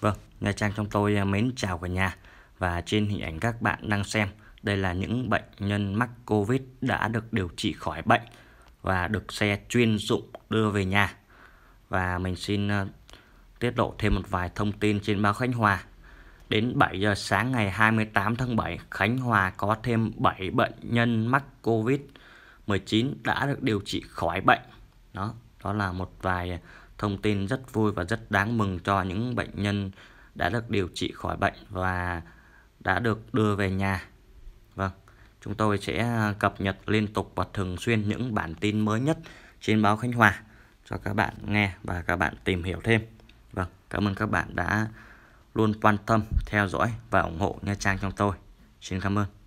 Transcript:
Vâng, Nha Trang trong tôi à, mến chào cả nhà và trên hình ảnh các bạn đang xem đây là những bệnh nhân mắc Covid đã được điều trị khỏi bệnh và được xe chuyên dụng đưa về nhà và mình xin à, tiết lộ thêm một vài thông tin trên báo Khánh Hòa đến 7 giờ sáng ngày 28 tháng 7 Khánh Hòa có thêm 7 bệnh nhân mắc Covid 19 đã được điều trị khỏi bệnh đó đó là một vài Thông tin rất vui và rất đáng mừng cho những bệnh nhân đã được điều trị khỏi bệnh và đã được đưa về nhà. Vâng, chúng tôi sẽ à, cập nhật liên tục và thường xuyên những bản tin mới nhất trên báo Khánh Hòa cho các bạn nghe và các bạn tìm hiểu thêm. Vâng, cảm ơn các bạn đã luôn quan tâm, theo dõi và ủng hộ Nha Trang trong tôi. Xin cảm ơn.